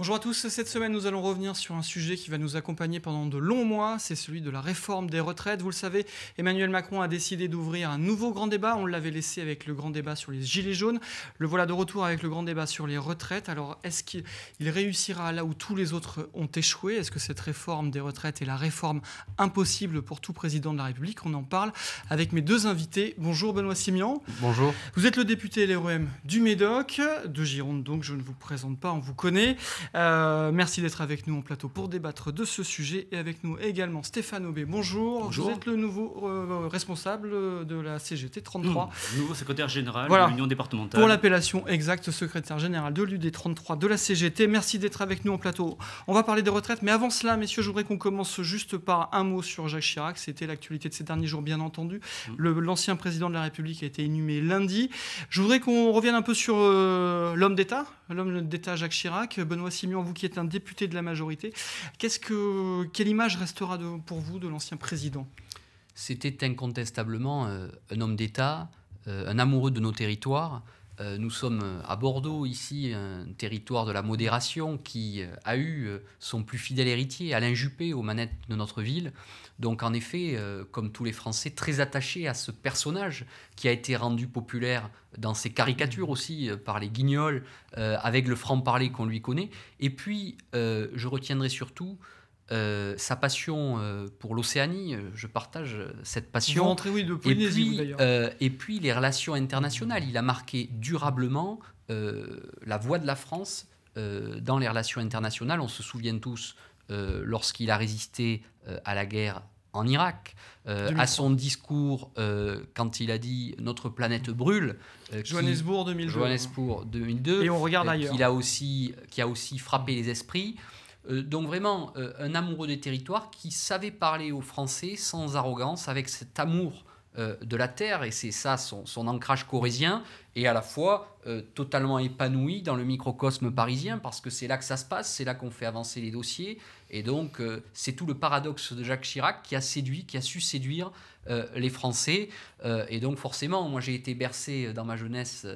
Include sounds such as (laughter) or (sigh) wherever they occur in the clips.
Bonjour à tous, cette semaine nous allons revenir sur un sujet qui va nous accompagner pendant de longs mois, c'est celui de la réforme des retraites. Vous le savez, Emmanuel Macron a décidé d'ouvrir un nouveau grand débat, on l'avait laissé avec le grand débat sur les gilets jaunes, le voilà de retour avec le grand débat sur les retraites. Alors est-ce qu'il réussira là où tous les autres ont échoué Est-ce que cette réforme des retraites est la réforme impossible pour tout président de la République On en parle avec mes deux invités. Bonjour Benoît Simian. Bonjour. Vous êtes le député LREM du Médoc de Gironde donc je ne vous présente pas, on vous connaît. Euh, merci d'être avec nous en plateau pour débattre de ce sujet. Et avec nous également Stéphane Aubé. Bonjour. Bonjour. Vous êtes le nouveau euh, responsable de la CGT 33. Mmh. Nouveau secrétaire général de l'Union départementale. Pour l'appellation exacte, secrétaire général de l'UD 33 de la CGT. Merci d'être avec nous en plateau. On va parler des retraites. Mais avant cela, messieurs, je voudrais qu'on commence juste par un mot sur Jacques Chirac. C'était l'actualité de ces derniers jours, bien entendu. Mmh. L'ancien président de la République a été inhumé lundi. Je voudrais qu'on revienne un peu sur euh, l'homme d'État, l'homme d'État Jacques Chirac, Benoît Simion, vous qui êtes un député de la majorité, quelle image restera pour vous de l'ancien président C'était incontestablement euh, un homme d'État, euh, un amoureux de nos territoires, euh, nous sommes euh, à Bordeaux, ici, un territoire de la modération qui euh, a eu son plus fidèle héritier, Alain Juppé, aux manettes de notre ville. Donc, en effet, comme tous les Français, très attaché à ce personnage qui a été rendu populaire dans ses caricatures aussi par les guignols, avec le franc-parler qu'on lui connaît. Et puis, je retiendrai surtout euh, sa passion euh, pour l'Océanie, euh, je partage cette passion. et puis, les relations internationales. Il a marqué durablement la voie de la France dans les relations internationales. On se souvient tous lorsqu'il a résisté à la guerre en Irak, à son discours quand il a dit Notre planète brûle. (laughs) Johannesburg, 2002. Hein. Et on regarde ailleurs. a, aussi, qui a aussi frappé les esprits. Euh, donc vraiment euh, un amoureux des territoires qui savait parler aux Français sans arrogance, avec cet amour euh, de la terre, et c'est ça son, ancrage corésien, et à la fois totalement épanoui dans le microcosme parisien, parce que c'est là que ça se passe, c'est là qu'on fait avancer les dossiers, et donc, euh, c'est tout le paradoxe de Jacques Chirac qui a séduit, qui a su séduire euh, les Français. Euh, et donc, forcément, moi, j'ai été bercé dans ma jeunesse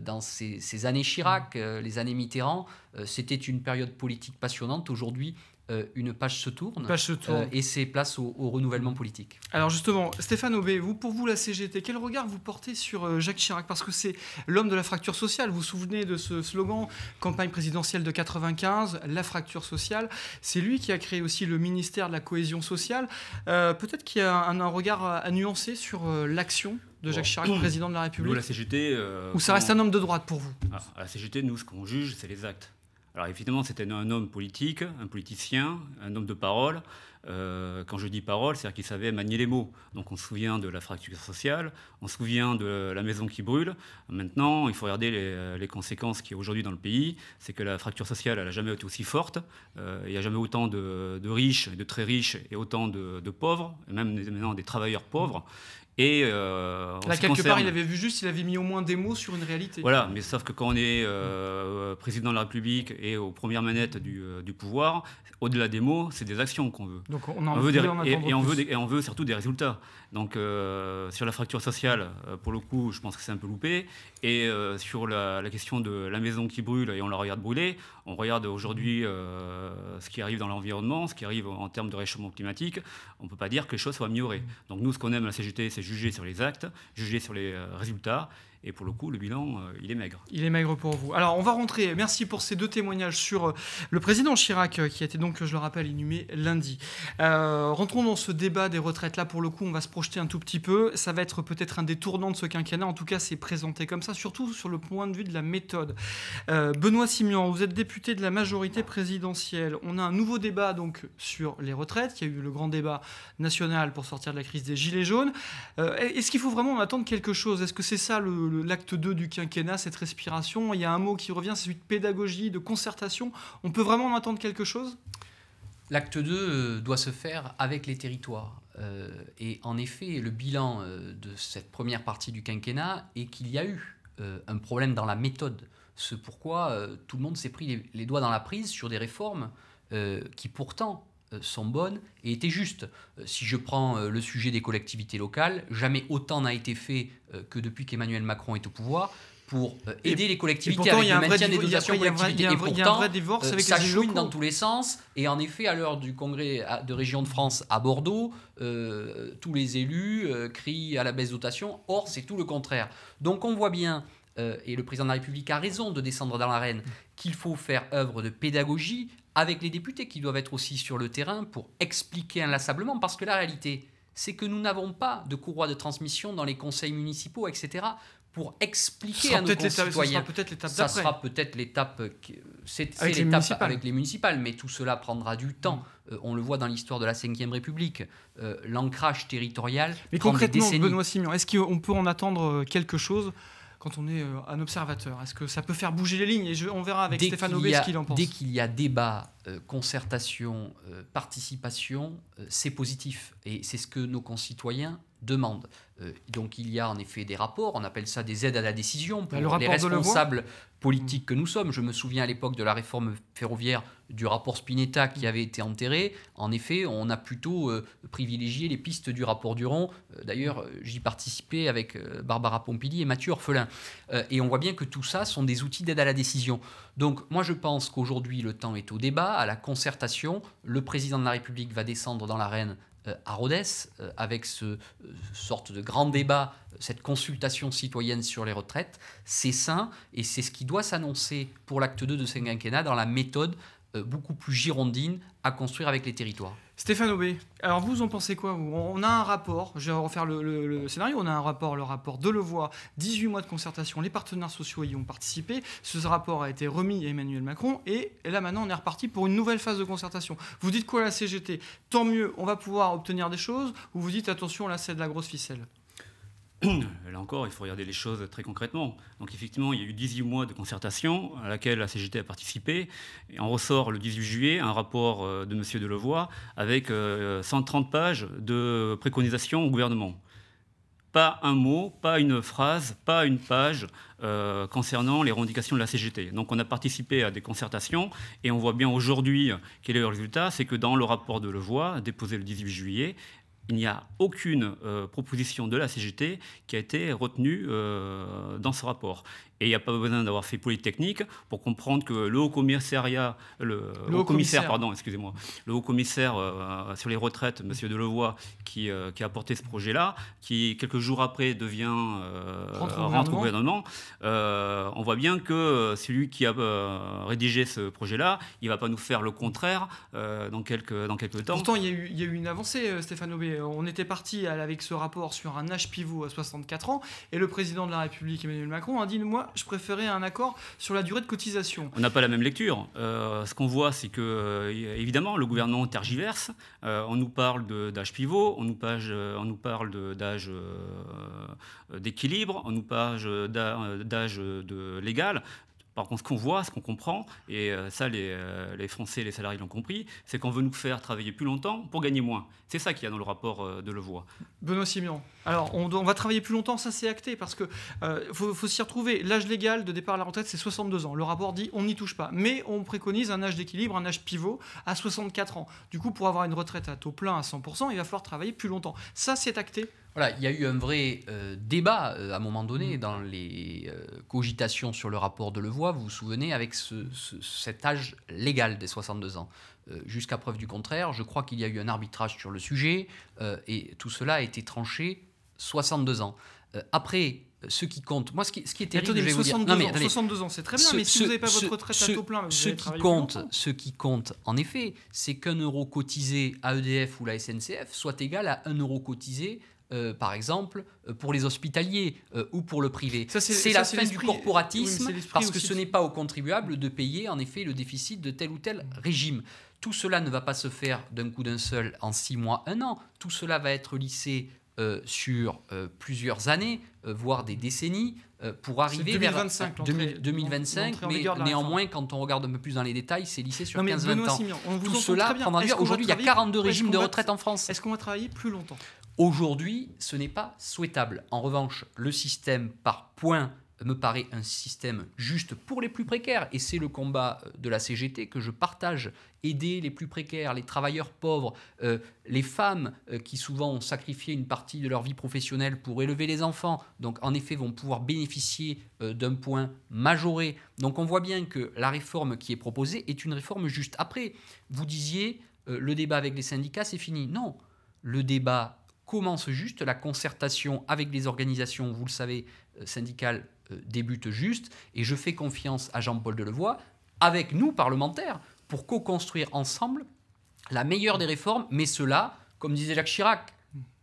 dans ces, années Chirac, mmh. les années Mitterrand. C'était une période politique passionnante. Aujourd'hui, euh, une page se tourne, euh, et c'est place au, renouvellement politique. Alors justement, Stéphane Aubé, vous, pour vous la CGT, quel regard vous portez sur euh, Jacques Chirac Parce que c'est l'homme de la fracture sociale. Vous vous souvenez de ce slogan campagne présidentielle de 95, la fracture sociale. C'est lui qui a créé aussi le ministère de la cohésion sociale. Peut-être qu'il y a un, regard à, nuancer sur l'action de Jacques Chirac, président de la République. Nous, la CGT. Ou ça reste un homme de droite pour vous ah, la CGT, nous, ce qu'on juge, c'est les actes. Alors évidemment, c'était un homme politique, un politicien, un homme de parole. Euh, quand je dis parole, c'est-à-dire qu'il savait manier les mots. Donc on se souvient de la fracture sociale, on se souvient de la maison qui brûle. Maintenant, il faut regarder les, euh, conséquences qui y a aujourd'hui dans le pays. C'est que la fracture sociale, elle n'a jamais été aussi forte. Euh, il n'y a jamais autant de, riches riches, de très riches, et autant de, de pauvres, et même maintenant des travailleurs pauvres. Et euh, Là, quelque part, il avait vu juste, il avait mis au moins des mots sur une réalité. Voilà, mais sauf que quand on est euh, président de la République et aux premières manettes euh, du, pouvoir, au-delà des mots, c'est des actions qu'on veut. Donc on, en veut et, on veut et on veut surtout des résultats. Donc sur la fracture sociale, pour le coup, je pense que c'est un peu loupé. Et sur la, question de la maison qui brûle et on la regarde brûler, on regarde aujourd'hui ce qui arrive dans l'environnement, ce qui arrive en termes de réchauffement climatique. On ne peut pas dire que les choses soient améliorées. Mmh. Donc nous, ce qu'on aime à la CGT, c'est juger sur les actes, juger sur les euh, résultats, et pour le coup, le bilan, euh, il est maigre. Il est maigre pour vous. Alors, on va rentrer. Merci pour ces deux témoignages sur euh, le président Chirac, euh, qui a été donc, je le rappelle, inhumé lundi. rentrons dans ce débat des retraites. Là, pour le coup, on va se projeter un tout petit peu. Ça va être peut-être un des tournants de ce quinquennat. En tout cas, c'est présenté comme ça, surtout sur le point de vue de la méthode. Benoît Simian, vous êtes député de la majorité présidentielle. On a un nouveau débat donc sur les retraites. Il y a eu le grand débat national pour sortir de la crise des Gilets jaunes. Est-ce qu'il faut vraiment attendre quelque chose Est-ce que c'est ça le l'acte 2 du quinquennat, cette respiration. Il y a un mot qui revient, c'est celui de pédagogie, de concertation. On peut vraiment en attendre quelque chose L'acte 2 euh, doit se faire avec les territoires. Euh, et en effet, le bilan euh, de cette première partie du quinquennat est qu'il y a eu un problème dans la méthode. Ce pourquoi tout le monde s'est pris les, doigts dans la prise sur des réformes qui pourtant euh, sont bonnes et étaient justes. Euh, si je prends euh, le sujet des collectivités locales, jamais autant n'a été fait que depuis qu'Emmanuel Macron est au pouvoir pour aider les collectivités avec le maintien des dotations collectivités. Et pourtant, ça chouine dans tous les sens. Et en effet, à l'heure du congrès de région de France à Bordeaux, tous les élus crient à la baisse de dotation. Or, c'est tout le contraire. Donc on voit bien euh, et le président de la République a raison de descendre dans l'arène, qu'il faut faire œuvre de pédagogie avec les députés qui doivent être aussi sur le terrain pour expliquer inlassablement, parce que la réalité, c'est que nous n'avons pas de courroie de transmission dans les conseils municipaux, etc., pour expliquer à nos concitoyens. Ça sera peut-être l'étape peut C'est l'étape avec les municipales, mais tout cela prendra du temps. Mm. Euh, on le voit dans l'histoire de la Ve République. Euh, l'ancrage territorial. Mais concrètement, Benoît Simion, est-ce qu'on peut en attendre quelque chose quand on est euh, un observateur Est-ce que ça peut faire bouger les lignes Et on verra avec Stéphane Aubé ce qu'il en pense. Dès qu'il y a débat, euh, concertation, euh, participation, c'est positif. Et c'est ce que nos concitoyens demande. Euh, donc il y a en effet des rapports, on appelle ça des aides à la décision pour les responsables politiques mm. que nous sommes. Je me souviens à l'époque de la réforme ferroviaire du rapport Spinetta qui mm. avait été enterré. En effet, on a plutôt euh, privilégié les pistes du rapport Durand. Euh, d'ailleurs, mm. j'y participais avec Barbara Pompili et Mathieu Orphelin. et on voit bien que tout ça sont des outils d'aide à la décision. Donc moi je pense qu'aujourd'hui le temps est au débat, à la concertation. Le président de la République va descendre dans l'arène euh, à Rhodes, euh, avec ce euh, sorte de grand débat, cette consultation citoyenne sur les retraites, c'est sain et c'est ce qui doit s'annoncer pour l'acte 2 de ce dans la méthode beaucoup plus girondine à construire avec les territoires. Stéphane Aubé, alors vous en pensez quoi On a un rapport, je vais refaire le, scénario, on a un rapport, le rapport de Levoix, 18 mois de concertation, les partenaires sociaux y ont participé, ce rapport a été remis à Emmanuel Macron et là maintenant on est reparti pour une nouvelle phase de concertation. Vous dites quoi à la CGT Tant mieux, on va pouvoir obtenir des choses ou vous dites attention là c'est de la grosse ficelle euh, là encore, il faut regarder les choses très concrètement. Donc effectivement, il y a eu 18 mois de concertation à laquelle la CGT a participé. Et en ressort le 18 juillet un rapport euh, de M. Delevoye avec 130 euh, pages de préconisations au gouvernement. Pas un mot, pas une phrase, pas une page concernant les revendications de la CGT. Donc on a participé à des concertations et on voit bien aujourd'hui quel est le résultat, c'est que dans le rapport de Levoix, déposé le 18 juillet, il n'y a aucune euh, proposition de la CGT qui a été retenue euh, dans ce rapport. Et il n'y a pas besoin d'avoir fait polytechnique pour comprendre que le haut commissariat, le, commissaire, pardon, excusez-moi, le haut commissaire euh, sur les retraites, M. Delevoye, euh, qui, a porté ce projet-là, qui quelques jours après devient euh, rentre au gouvernement, on voit bien que c'est lui qui a rédigé ce projet-là, il ne va pas nous faire le contraire dans quelques dans quelques temps. Pourtant, il y, a eu, une avancée, Stéphane Aubé. On était parti avec ce rapport sur un âge pivot à 64 ans, et le président de la République Emmanuel Macron a dit moi je préférais un accord sur la durée de cotisation. On n'a pas la même lecture. Euh, ce qu'on voit, c'est que, euh, évidemment, le gouvernement tergiverse. Euh, on nous parle d'âge pivot, on nous parle d'âge d'équilibre, on nous parle d'âge légal. Par contre, ce qu'on voit, ce qu'on comprend, et euh, ça les, euh, les Français, les salariés l'ont compris, c'est qu'on veut nous faire travailler plus longtemps pour gagner moins. C'est ça qu'il y a dans le rapport euh, de Levoix. Benoît Simion, alors on, va travailler plus longtemps, ça c'est acté, parce qu'il faut, faut s'y retrouver. L'âge légal de départ à la retraite, c'est 62 ans. Le rapport dit on n'y touche pas. Mais on préconise un âge d'équilibre, un âge pivot à 64 ans. Du coup, pour avoir une retraite à taux plein à 100%, il va falloir travailler plus longtemps. Ça c'est acté voilà, il y a eu un vrai euh, débat euh, à un moment donné dans les euh, cogitations sur le rapport de Levoix, vous vous souvenez, avec cet âge légal des 62 ans. Jusqu'à preuve du contraire, je crois qu'il y a eu un arbitrage sur le sujet et tout cela a été tranché 62 ans. après, ce qui compte, moi ce qui, ce est 62 ans, 62 ans, c'est très bien, mais si vous n'avez pas votre retraite à taux plein, vous ce qui compte, ce qui compte, en effet, c'est qu'un euro cotisé à EDF ou la SNCF soit égal à un euro cotisé euh, par exemple, euh, pour les hospitaliers euh, ou pour le privé. C'est la fin du corporatisme parce que ce n'est pas aux contribuables de payer en effet le déficit de tel ou tel régime. Tout cela ne va pas se faire d'un coup d'un seul en six mois, un an. Tout cela va être lissé sur plusieurs années, voire des décennies, pour arriver vers 2025. mais néanmoins, quand on regarde un peu plus dans les détails, c'est lissé sur 15-20 ans. Tout cela Aujourd'hui, il y a 42 régimes de retraite en France. Est-ce qu'on va travailler plus longtemps Aujourd'hui, ce n'est pas souhaitable. En revanche, le système par points me paraît un système juste pour les plus précaires, et c'est le combat euh, de la CGT que je partage. Aider les plus précaires, les travailleurs pauvres, euh, les femmes euh, qui souvent ont sacrifié une partie de leur vie professionnelle pour élever les enfants, donc en effet vont pouvoir bénéficier d'un point majoré. Donc on voit bien que la réforme qui est proposée est une réforme juste. Après, vous disiez, le débat avec les syndicats, c'est fini. Non, le débat commence juste, la concertation avec les organisations, vous le savez, euh, syndicales euh, débute juste, et je fais confiance à Jean-Paul Delevoye, avec nous, parlementaires, pour co-construire ensemble la meilleure des réformes, mais cela, comme disait Jacques Chirac,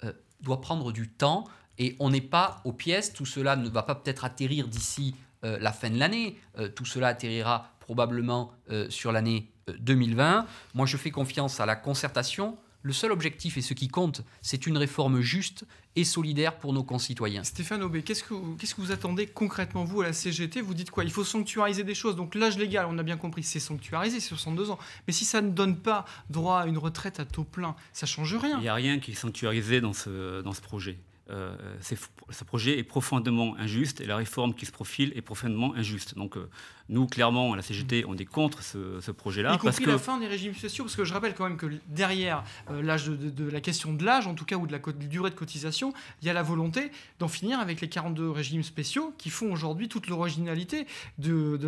euh, doit prendre du temps, et on n'est pas aux pièces, tout cela ne va pas peut-être atterrir d'ici la fin de l'année, tout cela atterrira probablement sur l'année 2020. Moi, je fais confiance à la concertation, le seul objectif et ce qui compte, c'est une réforme juste et solidaire pour nos concitoyens. Stéphane Aubé, qu'est-ce que, vous attendez concrètement, vous, à la CGT Vous dites quoi Il faut sanctuariser des choses. Donc l'âge légal, on a bien compris, c'est sanctuarisé, c'est 62 ans. Mais si ça ne donne pas droit à une retraite à taux plein, ça change rien. Il n'y a rien qui est sanctuarisé dans ce projet euh, ce projet est profondément injuste et la réforme qui se profile est profondément injuste. Donc euh, nous, clairement, à la CGT, mm. on est contre ce, projet-là. Y parce la fin des régimes spéciaux. parce que je rappelle quand même que derrière euh, l'âge de, la question de l'âge, en tout cas, ou de la durée de cotisation, il y a la volonté d'en finir avec les 42 régimes spéciaux qui font aujourd'hui toute l'originalité de,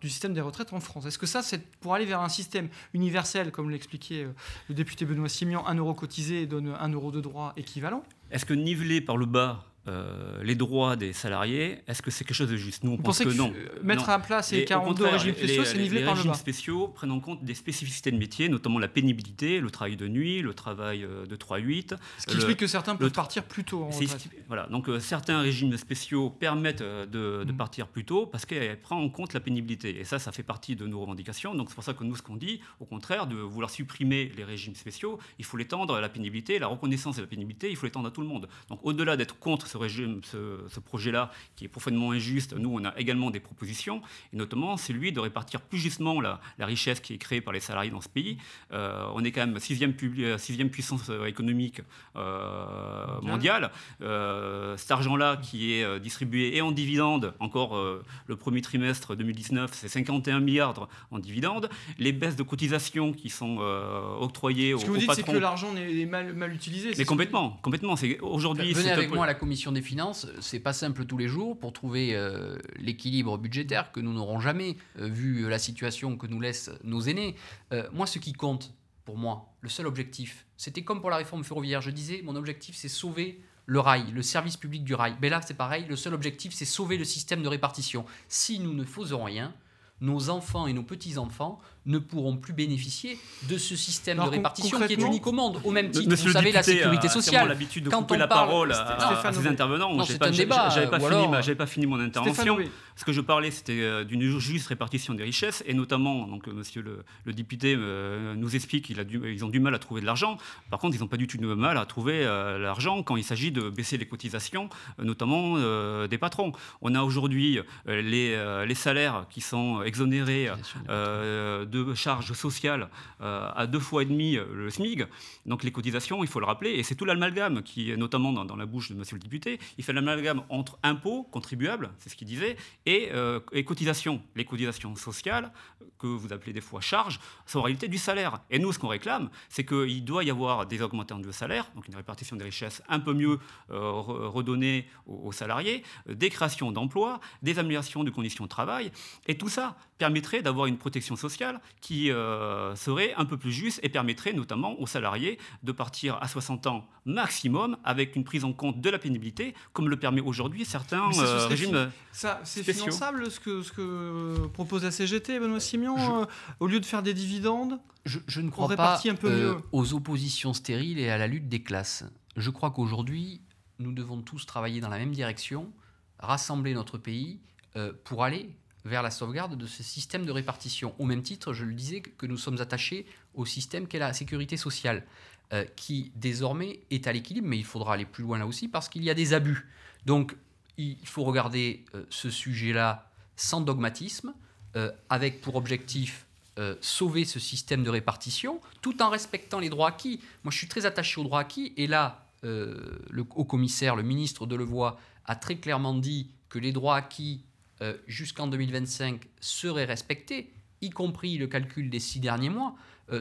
du système des retraites en France. Est-ce que ça, c'est pour aller vers un système universel, comme l'expliquait euh, le député Benoît Simian, un euro cotisé donne un euro de droit équivalent est-ce que nivelé par le bas, euh, les droits des salariés, est-ce que c'est quelque chose de juste Nous, on pense que, non. Mettre en à plat ces 42 régimes spéciaux, c'est niveler par le bas. Les régimes spéciaux prennent en compte des spécificités de métier, notamment la pénibilité, le travail de nuit, le travail euh, de 3-8. Ce qui explique que certains peuvent partir plus tôt. voilà, donc euh, certains régimes spéciaux permettent de, mm. partir plus tôt parce qu'elle prend en compte la pénibilité. Et ça, ça fait partie de nos revendications. Donc c'est pour ça que nous, ce qu'on dit, au contraire, de vouloir supprimer les régimes spéciaux, il faut l'étendre à la pénibilité, la reconnaissance de la pénibilité, il faut l'étendre à tout le monde. Donc au-delà d'être contre ce, régime, ce, projet-là, qui est profondément injuste, nous, on a également des propositions, et notamment celui de répartir plus justement la, richesse qui est créée par les salariés dans ce pays. Euh, on est quand même sixième, euh, sixième puissance euh, économique mondiale. cet argent-là qui est distribué et en dividendes, encore le premier trimestre 2019, c'est 51 milliards en dividendes. Les baisses de cotisations qui sont octroyées aux Ce que vous dites, c'est que l'argent est mal, mal utilisé. C'est mais complètement, complètement. C'est aujourd'hui. Venez c'est avec moi à la commission des finances, euh, c'est pas simple tous les jours pour trouver euh, l'équilibre budgétaire que nous n'aurons jamais euh, vu la situation que nous laissent nos aînés. moi, ce qui compte pour moi, le seul objectif, c'était comme pour la réforme ferroviaire. Je disais, mon objectif, c'est sauver le rail, le service public du rail. Mais là, c'est pareil. Le seul objectif, c'est sauver le système de répartition. Si nous ne faisons rien, nos enfants et nos petits-enfants ne pourront plus bénéficier de ce système de répartition qui est unique au monde. Au même titre, vous savez, la sécurité a sociale. l'habitude de quand couper la parole à, à, ces intervenants. J'avais pas, pas, fini, mon intervention. Ce que je parlais, c'était euh, d'une juste répartition des richesses, et notamment, donc, euh, monsieur le, député euh, nous explique qu'ils ont du mal à trouver de l'argent. Par contre, ils n'ont pas du tout de mal à trouver l'argent quand il s'agit de baisser les cotisations, notamment des patrons. On a aujourd'hui les, salaires qui sont exonérés de charges sociales à deux fois et demi le SMIG. Donc les cotisations, il faut le rappeler, et c'est tout l'amalgame qui, notamment dans, la bouche de monsieur le député, il fait l'amalgame entre impôts, contribuables, c'est ce qu'il disait, et euh, et, cotisations. Les cotisations sociales, que vous appelez des fois charges, sont en réalité du salaire. Et nous, ce qu'on réclame, c'est qu'il doit y avoir des augmentations de salaire, donc une répartition des richesses un peu mieux euh, redonnée aux, salariés, euh, des créations d'emplois, des améliorations de conditions de travail. Et tout ça permettrait d'avoir une protection sociale qui serait un peu plus juste et permettrait notamment aux salariés de partir à 60 ans maximum avec une prise en compte de la pénibilité, comme le permet aujourd'hui certains régimes. Ça, c'est c'est ce que, ce que propose la CGT, Benoît Simion, euh, au lieu de faire des dividendes Je, ne crois pas un peu euh, aux oppositions stériles et à la lutte des classes. Je crois qu'aujourd'hui, nous devons tous travailler dans la même direction, rassembler notre pays euh, pour aller vers la sauvegarde de ce système de répartition. Au même titre, je le disais, que nous sommes attachés au système qu'est la sécurité sociale, qui désormais est à l'équilibre, mais il faudra aller plus loin là aussi parce qu'il y a des abus. Donc il faut regarder euh, ce sujet-là sans dogmatisme, euh, avec pour objectif euh, sauver ce système de répartition, tout en respectant les droits acquis. Moi, je suis très attaché aux droits acquis, et là, le haut commissaire, le ministre Delevoye, a très clairement dit que les droits acquis jusqu'en 2025 seraient respectés, y compris le calcul des six derniers mois.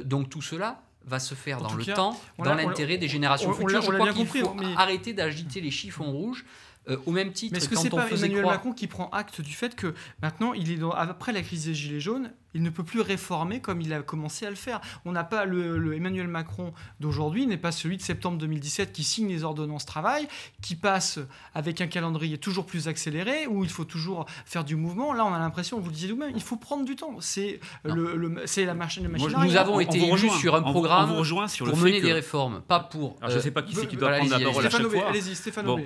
donc tout cela, va se faire dans le temps, dans l'intérêt des générations futures. Je crois qu'il faut hein, arrêter d'agiter les chiffons rouges euh, au même titre. Mais est-ce que c'est pas Emmanuel Macron qui prend acte du fait que maintenant, il est dans... après la crise des Gilets jaunes, il ne peut plus réformer comme il a commencé à le faire. On n'a pas le, Emmanuel Macron d'aujourd'hui, n'est pas celui de septembre 2017 qui signe les ordonnances travail, qui passe avec un calendrier toujours plus accéléré, où il faut toujours faire du mouvement. Là, on a l'impression, vous le disiez vous-même, il faut prendre du temps. C'est le, c'est la machine. de machine Moi, nous avons été élus sur un programme sur pour mener des réformes, pas pour. Alors, je ne sais pas qui euh, c'est qui doit prendre la parole à chaque fois. Allez-y, Stéphane. Bon,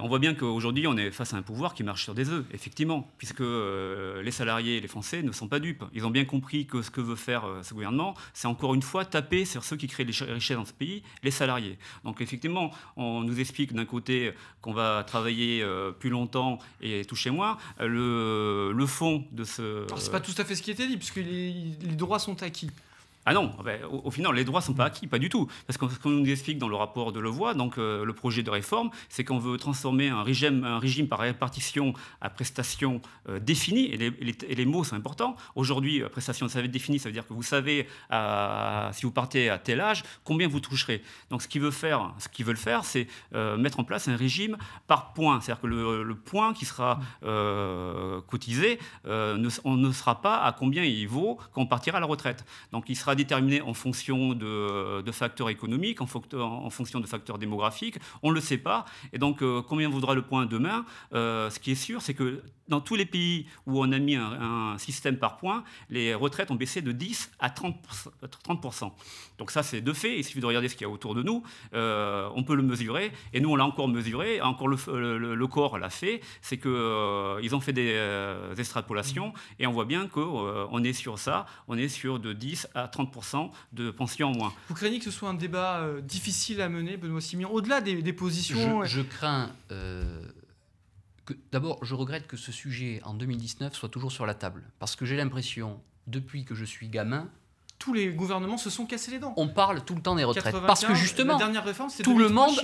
on voit bien qu'aujourd'hui, on est face à un pouvoir qui marche sur des œufs, effectivement, puisque euh, les salariés, et les Français, ne sont pas dupes. Ils ils ont bien compris que ce que veut faire euh, ce gouvernement, c'est encore une fois taper sur ceux qui créent les richesses dans ce pays, les salariés. Donc effectivement, on nous explique d'un côté qu'on va travailler euh, plus longtemps et toucher moins. Euh, le, le fond de ce... Alors c'est pas tout à fait ce qui était dit, puisque les droits sont acquis. Ah non, ah ben, au, final, les droits ne sont pas acquis, pas du tout. Parce que ce qu'on nous explique dans le rapport de Levoix, donc euh, le projet de réforme, c'est qu'on veut transformer un régime, un régime par répartition à prestations euh, définies, et les, mots sont importants. Aujourd'hui, euh, prestations ça de service ça veut dire que vous savez, si vous partez à tel âge, combien vous toucherez. Donc ce qu'ils veulent faire, ce faire, c'est mettre en place un régime par point. C'est-à-dire que le, point qui sera cotisé, ne, on ne sera pas à combien il vaut quand on partira à la retraite. Donc il sera déterminé en fonction de, facteurs économiques, en, en, fonction de facteurs démographiques. On ne le sait pas. Et donc, euh, combien vaudra le point demain euh, Ce qui est sûr, c'est que dans tous les pays où on a mis un, système par point, les retraites ont baissé de 10 à 30%. 30%. Euh, donc ça, c'est de fait. Il suffit de regarder ce qu'il y a autour de nous. on peut le mesurer. Et nous, on l'a encore mesuré. Encore le, corps l'a fait. C'est qu'ils ils ont fait des extrapolations. Et on voit bien qu'on est sur ça. On est sur de 10 à 30% de pensions en moins. Vous craignez que ce soit un débat euh, difficile à mener, Benoît Simion, au-delà des, positions euh, Je, crains. Euh, D'abord, je regrette que ce sujet en 2019 soit toujours sur la table, parce que j'ai l'impression, depuis que je suis gamin, tous les gouvernements se sont cassés les dents. On parle tout le temps des retraites parce que justement, la dernière réforme, tout le monde,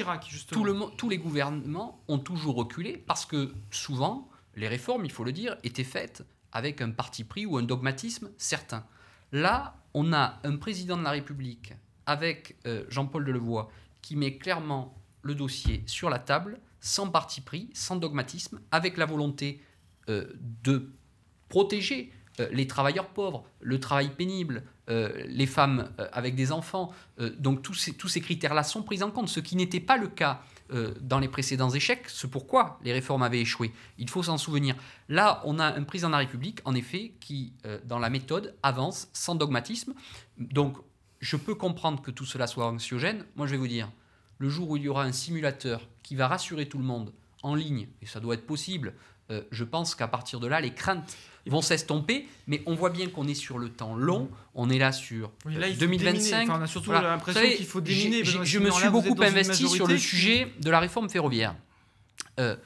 tout le tous les gouvernements ont toujours reculé parce que souvent les réformes, il faut le dire, étaient faites avec un parti pris ou un dogmatisme certain. Là, on a un président de la République avec euh, Jean-Paul Delevoye qui met clairement le dossier sur la table, sans parti pris, sans dogmatisme, avec la volonté euh, de protéger euh, les travailleurs pauvres, le travail pénible, les femmes avec des enfants. donc tous ces critères-là sont pris en compte, ce qui n'était pas le cas euh, dans les précédents échecs ce pourquoi les réformes avaient échoué. Il faut s'en souvenir. Là, on a un président de la République, en effet, qui, euh, dans la méthode, avance sans dogmatisme. Donc, je peux comprendre que tout cela soit anxiogène. Moi, je vais vous dire, le jour où il y aura un simulateur qui va rassurer tout le monde en ligne, et ça doit être possible, euh, je pense qu'à partir de là, les craintes ils vont s'estomper, mais on voit bien qu'on est sur le temps long, on est là sur 2025. on a surtout l'impression qu'il faut déminer. Je me suis beaucoup investi sur le sujet de la réforme ferroviaire. Euh,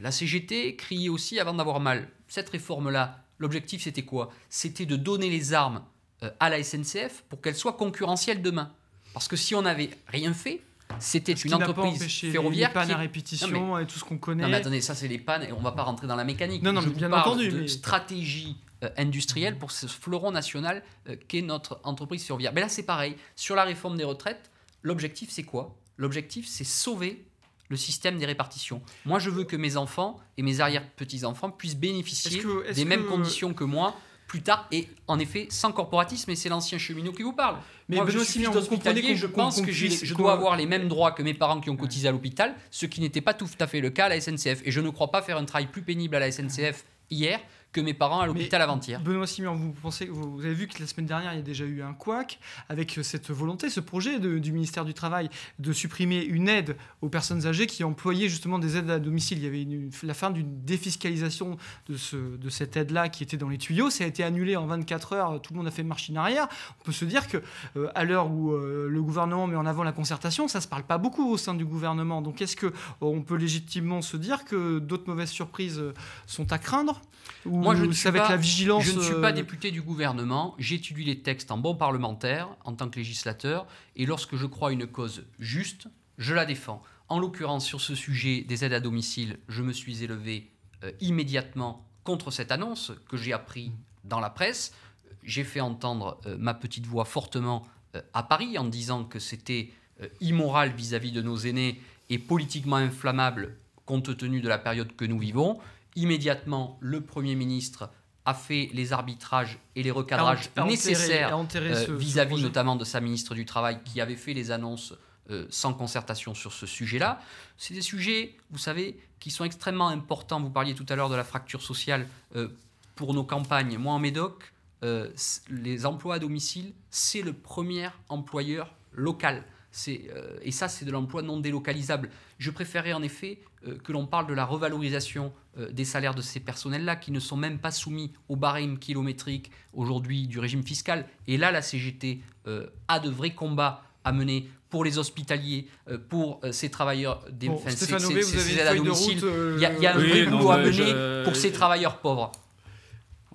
la CGT criait aussi avant d'avoir mal. Cette réforme-là, l'objectif c'était quoi C'était de donner les armes euh, à la SNCF pour qu'elle soit concurrentielle demain. Parce que si on n'avait rien fait, c'était une entreprise ferroviaire. Les pannes à répétition et tout ce qu'on connaît. Non, mais attendez, ça, c'est les pannes et on va pas rentrer dans la mécanique. Non, non, mais bien entendu. stratégie euh, industrielle pour ce fleuron national euh, qu'est notre entreprise ferroviaire. Mais là, c'est pareil. Sur la réforme des retraites, l'objectif, c'est quoi L'objectif, c'est sauver le système des répartitions. Moi, je veux que mes enfants et mes arrière-petits-enfants puissent bénéficier des mêmes conditions que moi plus tard. Et en effet, sans corporatisme, et c'est l'ancien cheminot qui vous parle. Mais Moi, je je pense que je dois avoir les mêmes droits que mes parents qui ont cotisé à l'hôpital, ce qui n'était pas tout à fait le cas à la SNCF. Et je ne crois pas faire un travail plus pénible à la SNCF hier que mes parents à l'hôpital avant-hier. Benoît Simian, vous pensez, vous avez vu que la semaine dernière, il y a déjà eu un couac avec euh, cette volonté, ce projet du ministère du Travail de supprimer une aide aux personnes âgées qui employaient justement des aides à domicile. Il y avait la fin d'une défiscalisation de, de cette aide-là qui était dans les tuyaux. Ça a été annulé en 24 heures. Tout le monde a fait marche in arrière. On peut se dire que euh, à l'heure où euh, le gouvernement met en avant la concertation, ça se parle pas beaucoup au sein du gouvernement. Donc est-ce que on peut légitimement se dire que d'autres mauvaises surprises sont à craindre ou moi, je ne suis pas, la vigilance. Je ne suis pas euh, député du gouvernement. J'étudie les textes en bon parlementaire, en tant que législateur, et lorsque je crois une cause juste, je la défends. En l'occurrence, sur ce sujet des aides à domicile, je me suis élevé euh, immédiatement contre cette annonce que j'ai appris dans la presse. J'ai fait entendre euh, ma petite voix fortement à Paris en disant que c'était immoral vis à -vis de nos aînés et politiquement inflammable compte tenu de la période que nous vivons immédiatement, le Premier ministre a fait les arbitrages et les recadrages nécessaires euh, vis-à-vis notamment de sa ministre du Travail qui avait fait les annonces euh, sans concertation sur ce sujet-là. C'est des sujets, vous savez, qui sont extrêmement importants. Vous parliez tout à l'heure de la fracture sociale euh, pour nos campagnes. Moi, en Médoc, les emplois à domicile, c'est le premier employeur local. et ça, c'est de l'emploi non délocalisable. Je préférais en effet que l'on parle de la revalorisation euh, des salaires de ces personnels-là qui ne sont même pas soumis au barème kilométrique aujourd'hui du régime fiscal. Et là, la CGT euh, a de vrais combats à mener pour les hospitaliers, euh, pour ces travailleurs des il y a, un vrai boulot à mener pour ces travailleurs pauvres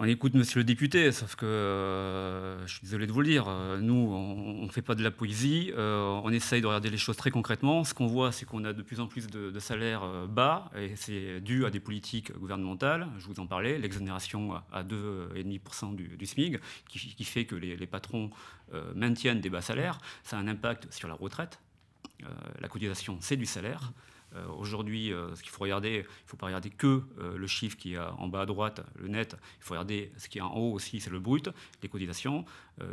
on écoute monsieur le député, sauf que euh, je suis désolé de vous le dire, euh, nous, on ne fait pas de la poésie, euh, on essaye de regarder les choses très concrètement. Ce qu'on voit, c'est qu'on a de plus en plus de, salaires bas, et c'est dû à des politiques gouvernementales, je vous en parlais, l'exonération à 2,5% du, du SMIG, qui, fait que les, patrons maintiennent des bas salaires. Ça a un impact sur la retraite. la cotisation, c'est du salaire. Euh, aujourd'hui, euh, ce qu'il faut regarder, il ne faut pas regarder que euh, le chiffre qui est en bas à droite, le net. Il faut regarder ce qui est en haut aussi, c'est le brut, les cotisations.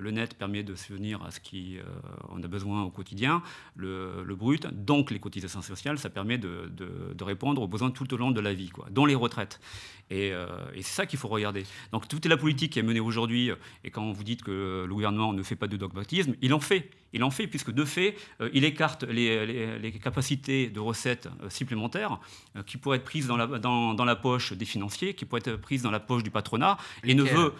Le net permet de se venir à ce qu'on a besoin au quotidien. Le, brut, donc les cotisations sociales, ça permet de, répondre aux besoins tout au long de la vie, quoi, dont les retraites. Et, c'est ça qu'il faut regarder. Donc toute la politique qui est menée aujourd'hui, et quand vous dites que le gouvernement ne fait pas de dogmatisme, il en fait. Il en fait, puisque de fait, il écarte les capacités de recettes euh, supplémentaires euh, qui pourraient être prises dans la, poche des financiers, qui pourraient être prises dans la poche du patronat, et ne veut...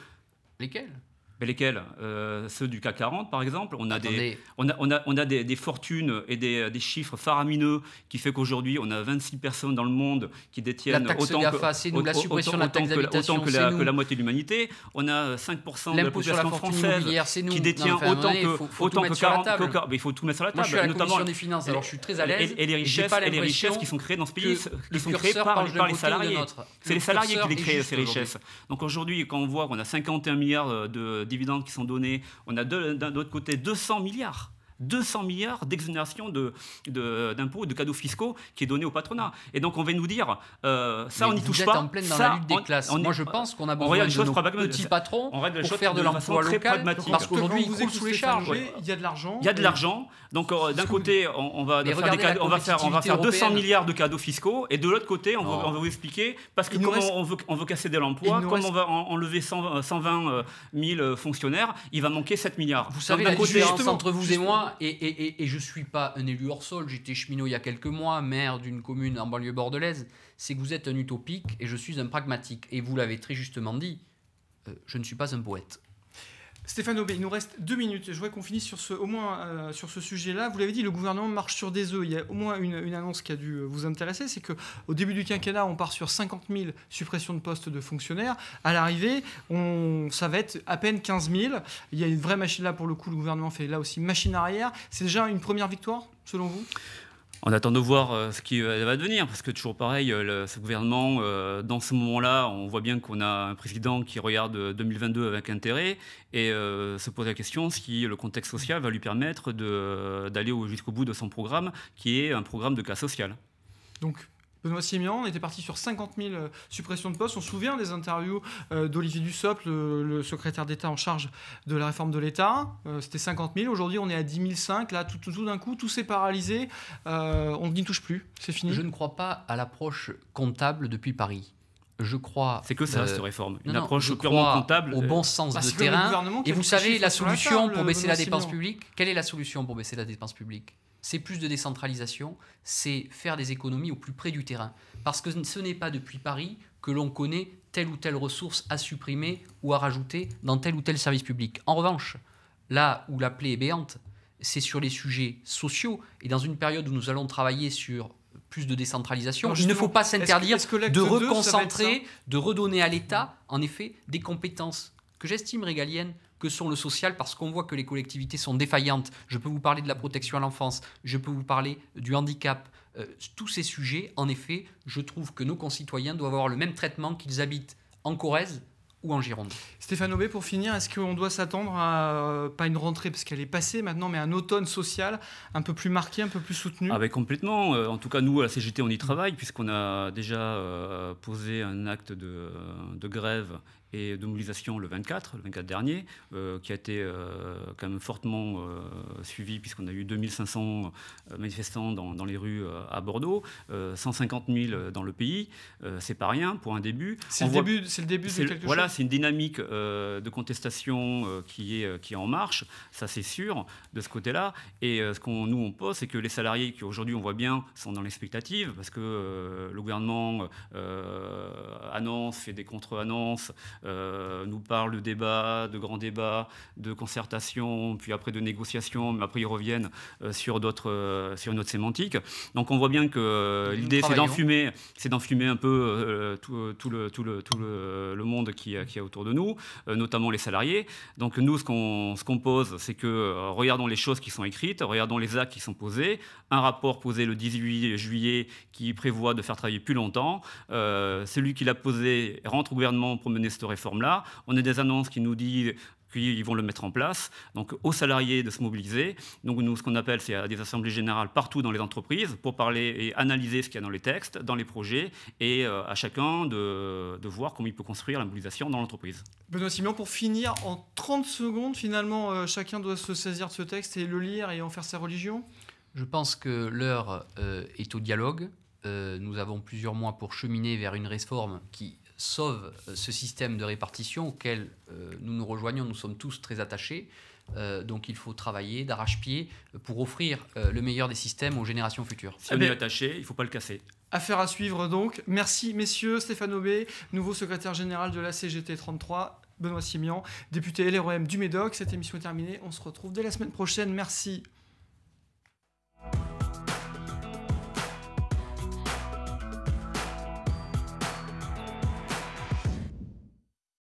lesquels mais lesquels euh, Ceux du CAC 40, par exemple. On a, des, on a, on a, on a des, fortunes et des, des, chiffres faramineux qui fait qu'aujourd'hui, on a 26 personnes dans le monde qui détiennent autant, que, la moitié de l'humanité. On a 5% de la population française qui détient autant que, autant que 40. il faut tout mettre sur la table. alors je suis très à l'aise. Et, les richesses, les richesses qui sont créées dans ce pays, qui sont créées par, les salariés. C'est les salariés qui les créent, ces richesses. Donc aujourd'hui, quand on voit qu'on a 51 milliards de dividendes qui sont donnés. On a d'un autre côté 200 milliards 200 milliards d'exonération d'impôts, de, d'impôts, de cadeaux fiscaux qui est donné au patronat. Et donc on va nous dire, euh, ça on n'y touche pas. en pleine ça, lutte des classes. Moi je pense qu'on a besoin de petits patrons pour faire de, de l'emploi local, parce qu'aujourd'hui ils êtes sous les charges. Il y a de l'argent. Il y a de l'argent. Donc euh, d'un côté on, va, faire on va faire, on va faire 200 milliards de cadeaux fiscaux, et de l'autre côté on va, vous expliquer, parce que comment on, veut, veut casser de l'emploi, comme on va enlever 120 000 euh, fonctionnaires, il va manquer 7 milliards. Vous savez la différence entre vous et moi et, je ne suis pas un élu hors sol, j'étais cheminot il y a quelques mois, maire d'une commune en banlieue bordelaise, c'est que vous êtes un utopique et je suis un pragmatique. Et vous l'avez très justement dit, euh, je ne suis pas un poète. Stéphane Aubé, il nous reste deux minutes. Je voudrais qu'on finisse sur ce, au moins euh, sur ce sujet-là. Vous l'avez dit, le gouvernement marche sur des œufs. Il y a au moins une, annonce qui a dû euh, vous intéresser, c'est qu'au début du quinquennat, on part sur 50 000 suppressions de postes de fonctionnaires. À l'arrivée, ça va être à peine 15 000. Il y a une vraie machine là pour le coup. Le gouvernement fait là aussi machine arrière. C'est déjà une première victoire, selon vous on attend de voir euh, ce qui euh, va devenir, parce que toujours pareil, euh, ce gouvernement, dans ce moment-là, on voit bien qu'on a un président qui regarde 2022 avec intérêt et se pose la question si le contexte social va lui permettre d'aller jusqu'au bout de son programme, qui est un programme de cas social. Donc, Benoît Simian On était parti sur 50 000 euh, suppressions de postes. On se souvient des interviews euh, d'Olivier Dussopt, le, secrétaire d'État en charge de la réforme de l'État. Euh, c'était 50 000. Aujourd'hui, on est à 10 005. Là, tout, d'un coup, tout s'est paralysé. on n'y touche plus. C'est fini. Je ne crois pas à l'approche comptable depuis Paris je crois. C'est que ça, réforme. Une approche purement comptable. Au bon sens bah, de terrain. Et vous savez, la solution pour baisser la dépense publique Quelle est la solution pour baisser la dépense publique c'est plus de décentralisation, c'est faire des économies au plus près du terrain. Parce que ce n'est pas depuis Paris que l'on connaît telle ou telle ressource à supprimer ou à rajouter dans tel ou tel service public. En revanche, là où la plaie est béante, c'est sur les sujets sociaux et dans une période où nous allons travailler sur plus de décentralisation, il ne faut pas s'interdire de reconcentrer, de redonner à l'État, en effet, des compétences que j'estime régaliennes que sont le social parce qu'on voit que les collectivités sont défaillantes. Je peux vous parler de la protection à l'enfance, je peux vous parler du handicap. Euh, tous ces sujets, en effet, je trouve que nos concitoyens doivent avoir le même traitement qu'ils habitent en Corrèze ou en Gironde. Stéphane Aubé, pour finir, est-ce qu'on doit s'attendre à, euh, pas une rentrée parce qu'elle est passée maintenant, mais un automne social un peu plus marqué, un peu plus soutenu Avec ah ben, Complètement. Euh, en tout cas, nous, à la CGT, on y travaille puisqu'on a déjà posé un acte de grève et de mobilisation le 24, le 24 dernier, euh, qui a été euh, quand même fortement euh, suivi puisqu'on a eu 2500 manifestants dans, les rues à Bordeaux, 150 000 dans le pays, c'est pas rien pour un début. C'est le, début, c'est le début de quelque Voilà, c'est une dynamique de contestation qui, est, qui est en marche, ça c'est sûr, de ce côté-là. Et ce qu'on nous on pose, c'est que les salariés qui aujourd'hui on voit bien sont dans l'expectative parce que le gouvernement annonce, fait des contre-annonces, euh, nous parle de débats, de grands débats, de concertations, puis après de négociations, mais après ils reviennent euh, sur, d'autres, euh, sur une autre sémantique. Donc on voit bien que l'idée, c'est d'enfumer, c'est d'enfumer un peu tout, le, tout, tout le, monde qui, qui est autour de nous, notamment les salariés. Donc nous, ce qu'on ce pose, c'est que regardons les choses qui sont écrites, regardons les actes qui sont posés. Un rapport posé le 18 juillet qui prévoit de faire travailler plus longtemps. celui qui l'a posé rentre au gouvernement pour mener réforme-là. On a des annonces qui nous disent qu'ils vont le mettre en place. Donc, aux salariés de se mobiliser. Donc, nous, ce qu'on appelle, c'est des assemblées générales partout dans les entreprises pour parler et analyser ce qu'il y a dans les textes, dans les projets, et euh, à chacun de, voir comment il peut construire la mobilisation dans l'entreprise. Benoît Simon, pour finir, en 30 secondes, finalement, euh, chacun doit se saisir de ce texte et le lire et en faire sa religion Je pense que l'heure euh, est au dialogue. nous avons plusieurs mois pour cheminer vers une réforme qui sauve euh, ce système de répartition auquel euh, nous nous rejoignons, nous sommes tous très attachés. Euh, donc il faut travailler d'arrache-pied pour offrir le meilleur des systèmes aux générations futures. Si eh on est attaché, il ne faut pas le casser. Affaire à suivre donc. Merci messieurs, Stéphane Aubé, nouveau secrétaire général de la CGT 33, Benoît Simian, député LROM e du MEDOC. Cette émission est terminée, on se retrouve dès la semaine prochaine. Merci.